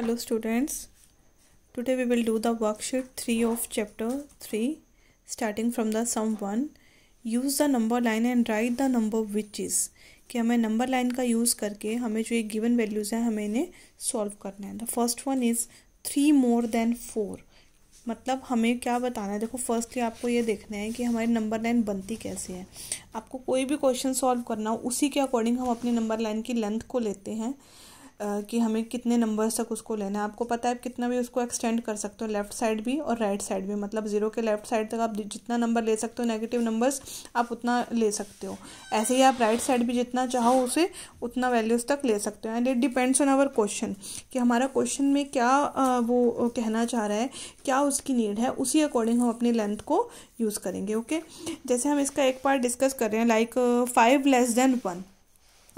hello students today we will do the worksheet 3 of chapter 3 starting from the sum 1 use the number line and write the number which is कि हमें number line का use करके हमें जो ये given values हैं हमें इन्हें सॉल्व करना है the first one is three more than four मतलब हमें क्या बताना है देखो फर्स्टली आपको ये देखना है कि हमारी नंबर लाइन बनती कैसे है आपको कोई भी क्वेश्चन सॉल्व करना हो उसी के अकॉर्डिंग हम अपनी नंबर लाइन की लेंथ को लेते हैं कि हमें कितने नंबर्स तक उसको लेना है आपको पता है आप कितना भी उसको एक्सटेंड कर सकते हो लेफ्ट साइड भी और राइट right साइड भी मतलब ज़ीरो के लेफ्ट साइड तक आप जितना नंबर ले सकते हो नेगेटिव नंबर्स आप उतना ले सकते हो ऐसे ही आप राइट right साइड भी जितना चाहो उसे उतना वैल्यूज़ तक ले सकते हो and it depends on our question कि हमारा क्वेश्चन में क्या वो कहना चाह रहा है क्या उसकी नीड है उसी अकॉर्डिंग हम अपनी लेंथ को यूज़ करेंगे ओके okay? जैसे हम इसका एक पार्ट डिस्कस कर रहे हैं like five less than one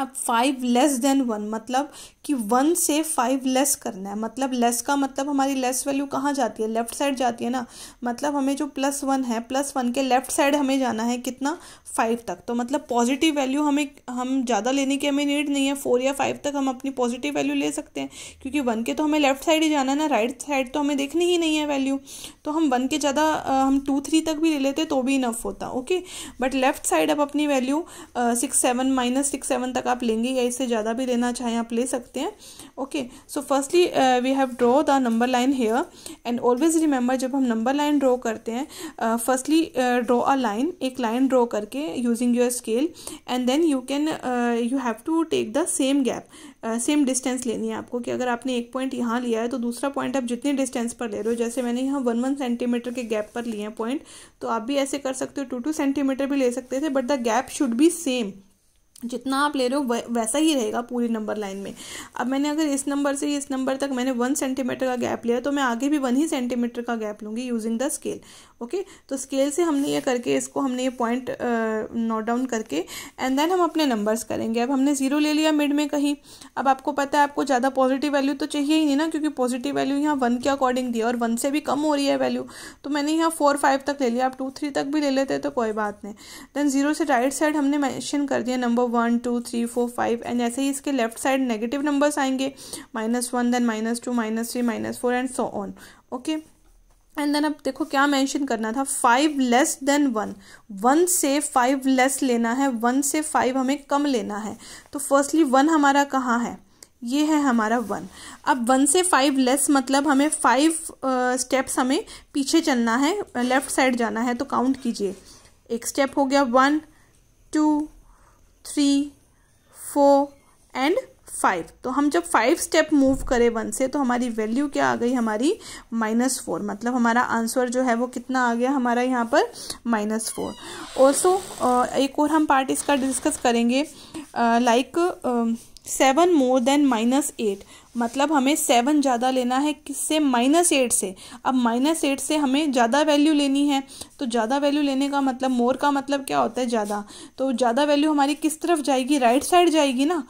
अब फाइव लेस देन वन मतलब कि वन से फाइव लेस करना है मतलब लेस का मतलब हमारी लेस वैल्यू कहाँ जाती है लेफ्ट साइड जाती है ना मतलब हमें जो प्लस वन है प्लस वन के लेफ्ट साइड हमें जाना है कितना फाइव तक तो मतलब पॉजिटिव वैल्यू हमें हम ज़्यादा लेने की हमें नीड नहीं है फोर या फाइव तक हम अपनी पॉजिटिव वैल्यू ले सकते हैं क्योंकि वन के तो हमें लेफ्ट साइड ही जाना है ना राइट right साइड तो हमें देखनी ही नहीं है वैल्यू तो हम वन के ज़्यादा हम टू थ्री तक भी ले लेते तो भी इनफ होता ओके बट लेफ्ट साइड अब अपनी value six seven minus six seven तक आप लेंगे या इससे ज़्यादा भी लेना चाहें आप ले सकते हैं okay so firstly we have draw the number line here and always remember जब हम नंबर लाइन ड्रॉ करते हैं फर्स्टली ड्रॉ अ लाइन एक लाइन ड्रॉ करके using your scale and then you can you have to take the same gap same distance लेनी है आपको कि अगर आपने एक पॉइंट यहाँ लिया है तो दूसरा पॉइंट आप जितने डिस्टेंस पर ले रहे हो जैसे मैंने यहाँ वन वन सेंटीमीटर के गैप पर लिए हैं पॉइंट तो आप भी ऐसे कर सकते हो टू टू सेंटीमीटर भी ले सकते थे but the gap should be same जितना आप ले रहे हो वैसा ही रहेगा पूरी नंबर लाइन में अब मैंने अगर इस नंबर से इस नंबर तक मैंने वन सेंटीमीटर का गैप लिया तो मैं आगे भी वन ही सेंटीमीटर का गैप लूँगी यूजिंग द स्केल ओके तो स्केल से हमने ये करके इसको हमने ये पॉइंट नोट डाउन करके एंड देन हम अपने नंबर्स करेंगे अब हमने ज़ीरो ले लिया मिड में कहीं अब आपको पता है आपको ज़्यादा पॉजिटिव वैल्यू तो चाहिए ही नहीं ना क्योंकि पॉजिटिव वैल्यू यहाँ वन के अकॉर्डिंग दी है और वन से भी कम हो रही है वैल्यू तो मैंने यहाँ फोर फाइव तक ले लिया आप टू थ्री तक भी ले लेते तो कोई बात नहीं देन ज़ीरो से राइट साइड हमने मैंशन कर दिया number one two three four five and ऐसे ही इसके लेफ्ट साइड नेगेटिव नंबर्स आएंगे minus one then minus two minus three minus four and so on okay and then अब देखो क्या मेंशन करना था five less than one one से फाइव लेस लेना है वन से फाइव हमें कम लेना है तो फर्स्टली वन हमारा कहाँ है ये है हमारा वन अब वन से फाइव लेस मतलब हमें फाइव स्टेप्स हमें पीछे चलना है लेफ्ट साइड जाना है तो काउंट कीजिए एक स्टेप हो गया वन टू 3, 4 and फाइव तो हम जब फाइव स्टेप मूव करें वन से तो हमारी वैल्यू क्या आ गई हमारी माइनस फोर मतलब हमारा आंसर जो है वो कितना आ गया हमारा यहाँ पर माइनस फोर ऑल्सो एक और हम पार्ट इसका डिस्कस करेंगे like seven more than minus eight मतलब हमें सेवन ज़्यादा लेना है किससे माइनस एट से अब माइनस एट से हमें ज़्यादा वैल्यू लेनी है तो ज़्यादा वैल्यू लेने का मतलब मोर का मतलब क्या होता है ज़्यादा तो ज़्यादा वैल्यू हमारी किस तरफ जाएगी राइट साइड जाएगी ना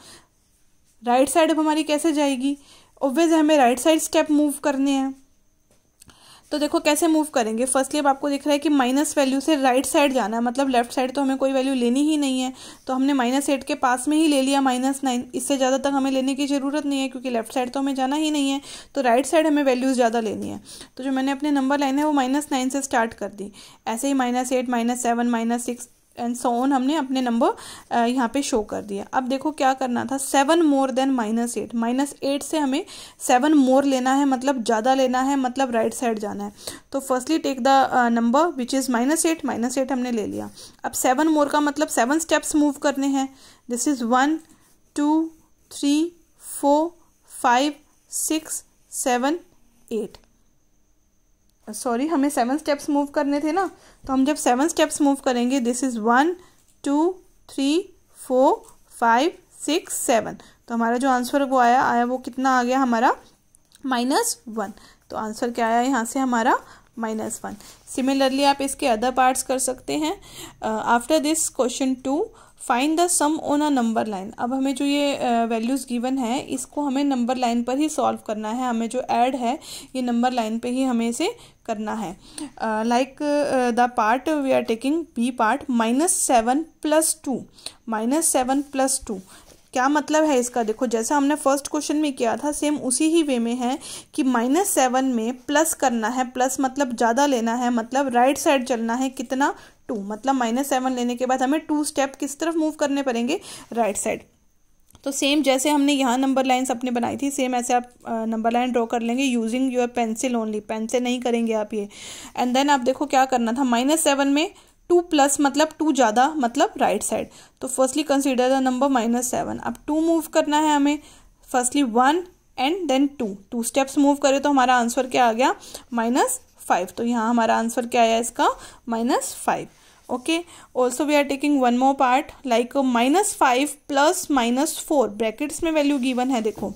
राइट साइड अब हमारी कैसे जाएगी ऑब्वियस हमें राइट साइड स्टेप मूव करने हैं तो देखो कैसे मूव करेंगे फर्स्टली अब आपको दिख रहा है कि माइनस वैल्यू से राइट साइड जाना है मतलब लेफ्ट साइड तो हमें कोई वैल्यू लेनी ही नहीं है तो हमने माइनस एट के पास में ही ले लिया माइनस नाइन इससे ज़्यादा तक हमें लेने की ज़रूरत नहीं है क्योंकि लेफ्ट साइड तो हमें जाना ही नहीं है तो राइट साइड हमें वैल्यूज़ ज़्यादा लेनी है तो जो मैंने अपने नंबर लाइन है वो माइनस नाइन से स्टार्ट कर दी ऐसे ही minus eight minus seven minus six and so on हमने अपने नंबर यहाँ पे शो कर दिया अब देखो क्या करना था seven more than minus eight minus eight से हमें सेवन मोर लेना है मतलब ज़्यादा लेना है मतलब राइट right साइड जाना है तो firstly take the number which is minus eight minus eight हमने ले लिया अब सेवन मोर का मतलब सेवन स्टेप्स मूव करने हैं this is one two three four five six seven eight sorry हमें सेवन स्टेप्स मूव करने थे ना तो हम जब सेवन स्टेप्स मूव करेंगे this is one two three four five six seven तो हमारा जो आंसर वो आया आया वो कितना आ गया हमारा माइनस वन तो आंसर क्या आया यहाँ से हमारा माइनस वन सिमिलरली आप इसके अदर पार्ट्स कर सकते हैं after this question to find the sum on a number line अब हमें जो ये वैल्यूज़ गिवन है इसको हमें नंबर लाइन पर ही सॉल्व करना है हमें जो ऐड है ये नंबर लाइन पे ही हमें इसे करना है like the part we are taking B part minus seven plus two minus seven plus two क्या मतलब है इसका देखो जैसा हमने फर्स्ट क्वेश्चन में किया था सेम उसी ही वे में है कि माइनस सेवन में प्लस करना है प्लस मतलब ज़्यादा लेना है मतलब राइट साइड चलना है कितना टू मतलब माइनस सेवन लेने के बाद हमें टू स्टेप किस तरफ मूव करने पड़ेंगे राइट साइड तो सेम जैसे हमने यहाँ नंबर लाइन्स अपने बनाई थी सेम ऐसे आप नंबर लाइन ड्रॉ कर लेंगे using your pencil only pen से नहीं करेंगे आप ये एंड देन आप देखो क्या करना था माइनस सेवन में टू प्लस मतलब टू ज़्यादा मतलब राइट साइड तो firstly consider the number minus seven अब टू मूव करना है हमें firstly one and then two two steps move करें तो हमारा आंसर क्या आ गया माइनस फाइव तो यहाँ हमारा आंसर क्या आया इसका minus five okay also we are taking one more part like minus five plus minus four brackets में वैल्यू गिवन है देखो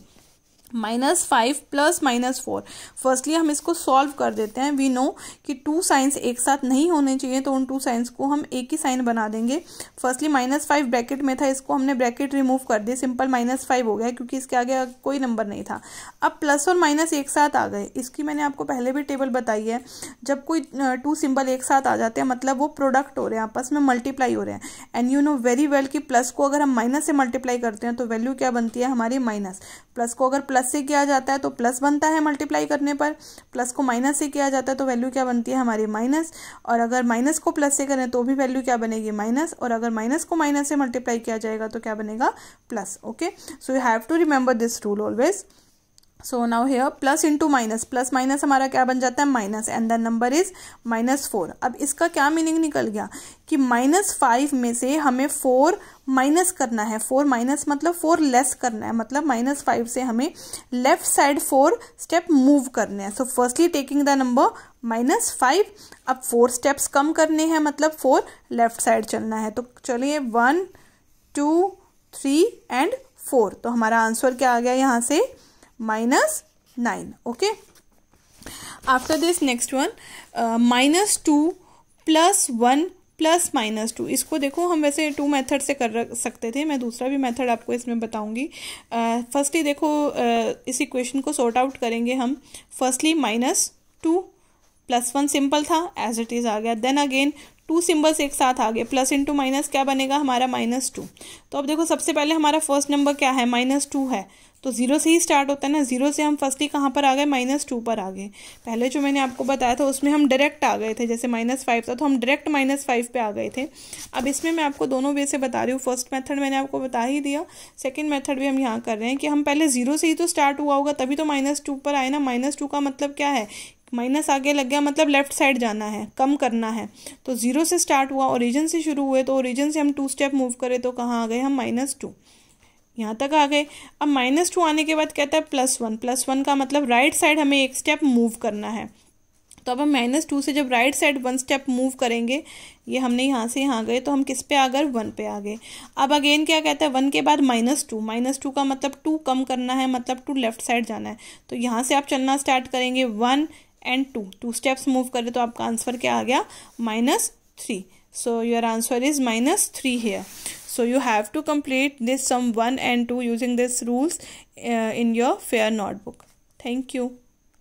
minus five plus minus four firstly हम इसको सॉल्व कर देते हैं वी नो कि टू साइंस एक साथ नहीं होने चाहिए तो उन टू साइंस को हम एक ही साइन बना देंगे फर्स्टली माइनस फाइव ब्रैकेट में था इसको हमने ब्रैकेट रिमूव कर दिया सिंपल माइनस फाइव हो गया क्योंकि इसके आगे कोई नंबर नहीं था अब प्लस और माइनस एक साथ आ गए इसकी मैंने आपको पहले भी टेबल बताई है जब कोई टू सिंबल एक साथ आ जाते हैं मतलब वो प्रोडक्ट हो रहे हैं आपस में मल्टीप्लाई हो रहे हैं and you know very well कि प्लस को अगर हम माइनस से मल्टीप्लाई करते हैं तो वैल्यू क्या बनती है हमारी माइनस प्लस को अगर प्लस प्लस से किया जाता है तो प्लस बनता है मल्टीप्लाई करने पर प्लस को माइनस से किया जाता है तो वैल्यू क्या बनती है हमारी माइनस और अगर माइनस को प्लस से करें तो भी वैल्यू क्या बनेगी माइनस और अगर माइनस को माइनस से मल्टीप्लाई किया जाएगा तो क्या बनेगा plus okay so you have to remember this rule always so now here plus into minus plus minus हमारा क्या बन जाता है minus and the number is minus four अब इसका क्या मीनिंग निकल गया कि माइनस फाइव में से हमें फोर माइनस करना है फोर माइनस मतलब फोर लेस करना है मतलब माइनस फाइव से हमें left side four step move करने हैं so firstly taking the number minus five अब फोर स्टेप्स कम करने हैं मतलब फोर लेफ्ट साइड चलना है तो चलिए one two three and four तो हमारा आंसर क्या आ गया यहाँ से minus 9 okay after this next one uh, minus 2 plus 1 plus minus two इसको देखो हम वैसे टू मेथड से कर सकते थे मैं दूसरा भी मेथड आपको इसमें बताऊंगी फर्स्टली uh, देखो uh, इस इक्वेशन को सॉर्ट आउट करेंगे हम firstly minus two plus one simple था एज इट इज़ आ गया देन अगेन टू सिंबल्स एक साथ आ गए प्लस इंटू माइनस क्या बनेगा हमारा माइनस टू तो अब देखो सबसे पहले हमारा फर्स्ट नंबर क्या है माइनस टू है तो ज़ीरो से ही स्टार्ट होता है ना ज़ीरो से हम फर्स्टली कहाँ पर आ गए माइनस टू पर आ गए पहले जो मैंने आपको बताया था उसमें हम डायरेक्ट आ गए थे जैसे माइनस फाइव था तो हम डायरेक्ट माइनस फाइव पर आ गए थे अब इसमें मैं आपको दोनों वे से बता रही हूँ फर्स्ट मेथड मैंने आपको बता ही दिया सेकेंड मेथड भी हम यहाँ कर रहे हैं कि हम पहले ज़ीरो से ही तो स्टार्ट हुआ होगा तभी तो माइनस टू पर आए ना माइनस टू का मतलब क्या है माइनस आगे लग गया मतलब लेफ्ट साइड जाना है कम करना है तो ज़ीरो से स्टार्ट हुआ ओरिजिन से शुरू हुए तो ओरिजिन से हम टू स्टेप मूव करें तो कहाँ आ गए हम माइनस टू यहाँ तक आ गए अब माइनस टू आने के बाद कहता है प्लस वन प्लस वन का मतलब राइट साइड हमें एक स्टेप मूव करना है तो अब हम माइनस टू से जब right side one step move करेंगे ये हमने यहाँ से यहाँ गए तो हम किस पे आ गए वन पे आ गए अब अगेन क्या कहता है वन के बाद माइनस टू माइनस टू का मतलब टू कम करना है मतलब टू लेफ्ट साइड जाना है तो यहाँ से आप चलना स्टार्ट करेंगे one and two two steps move करें तो आपका आंसर क्या आ गया minus three so your answer is minus three here so you have to complete this sum one and two using this rules in your fair notebook thank you